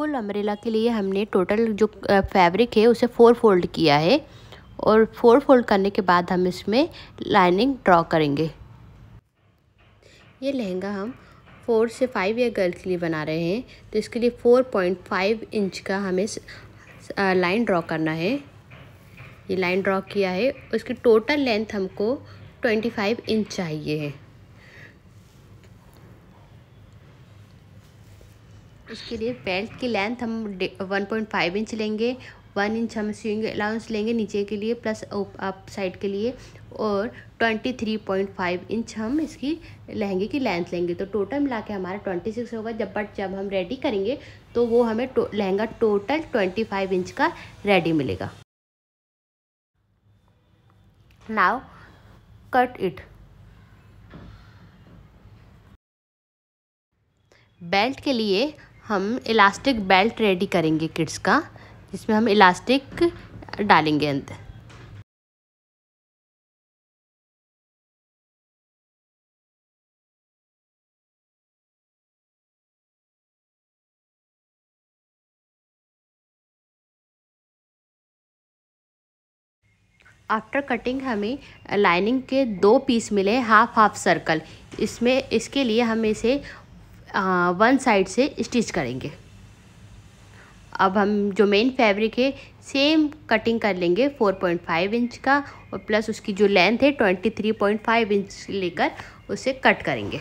full umbrella के लिए हमने टोटल जो फैब्रिक है उसे फोर फोल्ड किया है और फोर फोल्ड करने के बाद हम इसमें लाइनिंग ड्रॉ करेंगे ये लहंगा हम फोर से फाइव ईयर गर्ल के लिए बना रहे हैं तो इसके लिए फोर पॉइंट फाइव इंच का हमें लाइन ड्रॉ करना है ये लाइन ड्रॉ किया है उसकी टोटल लेंथ हमको ट्वेंटी फाइव इंच चाहिए है उसके लिए बेल्ट की लेंथ हम वन पॉइंट फाइव इंच लेंगे वन इंच हम स्विंग अलाउंस लेंगे नीचे के लिए प्लस अप साइड के लिए और twenty three point five inch हम इसकी लहंगे की लेंथ लेंगे तो टोटल मिला के हमारा ट्वेंटी सिक्स होगा जब बट जब हम रेडी करेंगे तो वो हमें तो, lehenga total twenty five inch का रेडी मिलेगा नाव कट इट बेल्ट के लिए हम इलास्टिक बेल्ट रेडी करेंगे किड्स का जिसमें हम इलास्टिक डालेंगे अंदर आफ्टर कटिंग हमें लाइनिंग के दो पीस मिले हाफ हाफ सर्कल इसमें इसके लिए हम इसे वन साइड से स्टिच करेंगे अब हम जो मेन फैब्रिक है सेम कटिंग कर लेंगे 4.5 इंच का और प्लस उसकी जो लेंथ है 23.5 इंच लेकर उसे कट करेंगे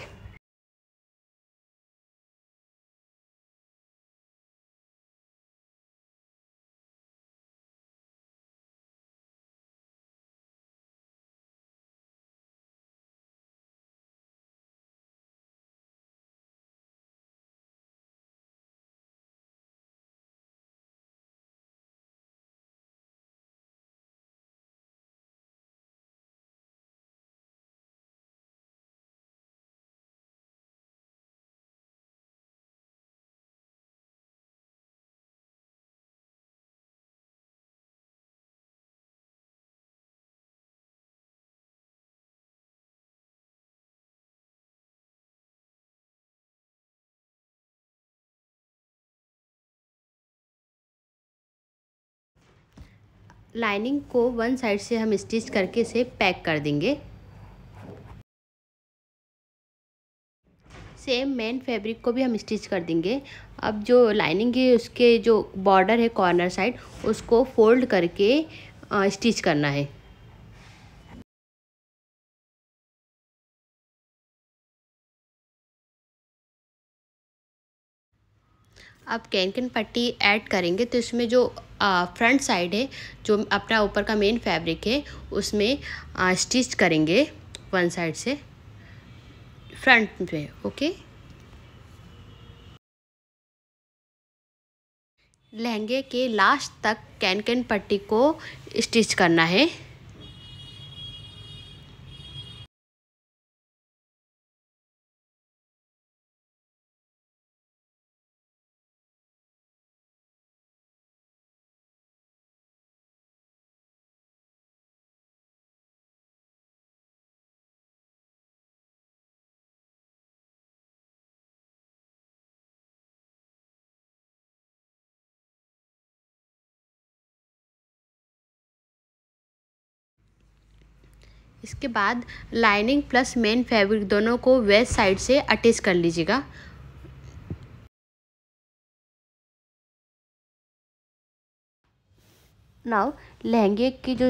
लाइनिंग को वन साइड से हम स्टिच करके इसे पैक कर देंगे सेम मेन फैब्रिक को भी हम स्टिच कर देंगे अब जो लाइनिंग है उसके जो बॉर्डर है कॉर्नर साइड उसको फोल्ड करके स्टिच करना है आप कैनकन पट्टी ऐड करेंगे तो इसमें जो फ्रंट साइड है जो अपना ऊपर का मेन फैब्रिक है उसमें स्टिच करेंगे वन साइड से फ्रंट पे ओके लहंगे के लास्ट तक कैनकन पट्टी को स्टिच करना है इसके बाद लाइनिंग प्लस मेन फैब्रिक दोनों को वेस्ट साइड से अटैच कर लीजिएगा नाउ लहंगे की जो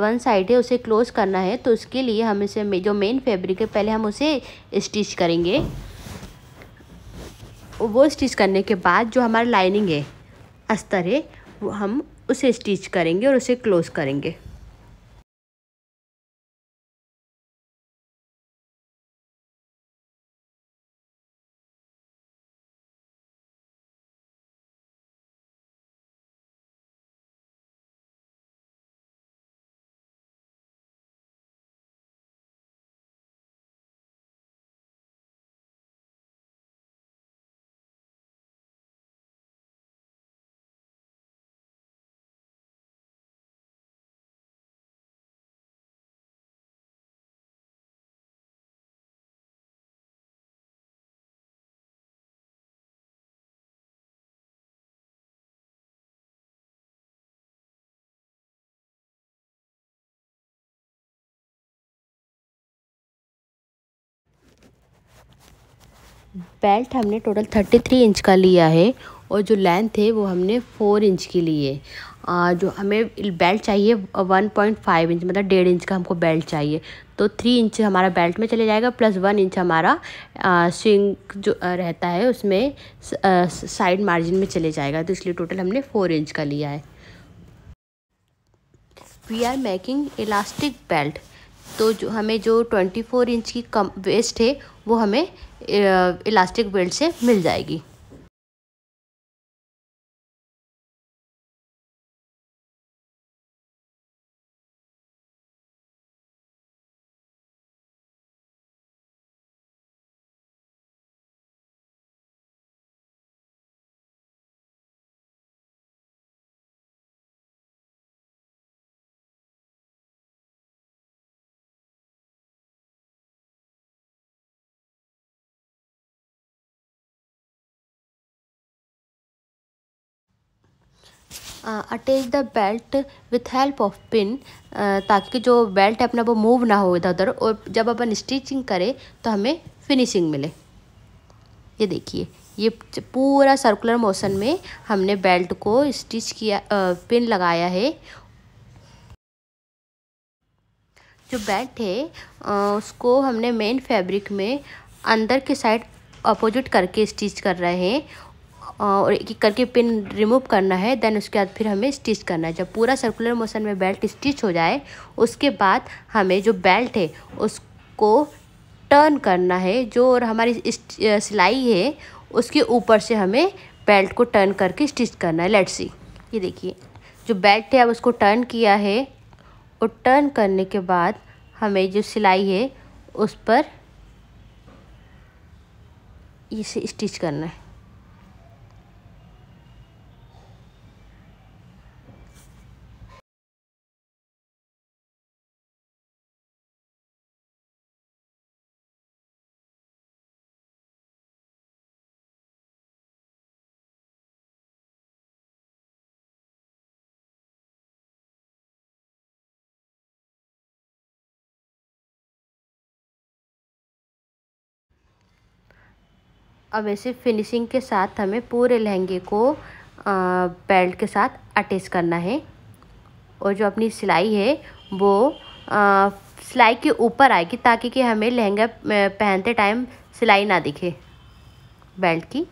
वन साइड है उसे क्लोज करना है तो उसके लिए हम इसे जो मेन फैब्रिक है पहले हम उसे स्टिच करेंगे वो स्टिच करने के बाद जो हमारा लाइनिंग है अस्तर है वो हम उसे स्टिच करेंगे और उसे क्लोज करेंगे बेल्ट हमने टोटल थर्टी थ्री इंच का लिया है और जो लेंथ है वो हमने फोर इंच की ली है आ, जो हमें बेल्ट चाहिए वन पॉइंट फाइव इंच मतलब डेढ़ इंच का हमको बेल्ट चाहिए तो थ्री इंच हमारा बेल्ट में चले जाएगा प्लस वन इंच हमारा स्विंग जो रहता है उसमें साइड मार्जिन में चले जाएगा तो इसलिए टोटल हमने फोर इंच का लिया है we are making elastic belt तो जो हमें जो ट्वेंटी फोर इंच की कम वेस्ट है वो हमें इलास्टिक बेल्ट से मिल जाएगी attach the belt with help of pin ताकि जो बेल्ट है अपना वो मूव ना हो इधर उधर और जब अपन स्टिचिंग करें तो हमें फिनिशिंग मिले ये देखिए ये पूरा सर्कुलर मोशन में हमने बेल्ट को स्टिच किया आ, पिन लगाया है जो बेल्ट है आ, उसको हमने मेन फैब्रिक में अंदर के साइड अपोजिट करके स्टिच कर रहे हैं और एक एक करके पिन रिमूव करना है देन उसके बाद फिर हमें स्टिच करना है जब पूरा सर्कुलर मोशन में बेल्ट स्टिच हो जाए उसके बाद हमें जो बेल्ट है उसको टर्न करना है जो और हमारी सिलाई है उसके ऊपर से हमें बेल्ट को टर्न करके स्टिच करना है लेट सी ये देखिए जो बेल्ट है अब उसको टर्न किया है और टर्न करने के बाद हमें जो सिलाई है उस पर इसे स्टिच करना है अब ऐसे फिनिशिंग के साथ हमें पूरे लहंगे को बेल्ट के साथ अटैच करना है और जो अपनी सिलाई है वो सिलाई के ऊपर आएगी ताकि कि हमें लहंगा पहनते टाइम सिलाई ना दिखे बेल्ट की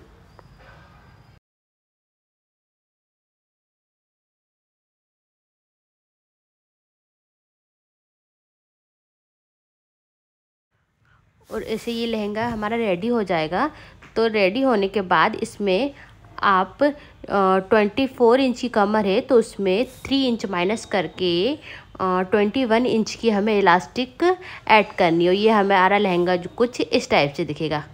और ऐसे ये लहंगा हमारा रेडी हो जाएगा तो रेडी होने के बाद इसमें आप ट्वेंटी फोर इंच की कमर है तो उसमें थ्री इंच माइनस करके ट्वेंटी वन इंच की हमें इलास्टिक ऐड करनी हो ये हमारा लहंगा जो कुछ इस टाइप से दिखेगा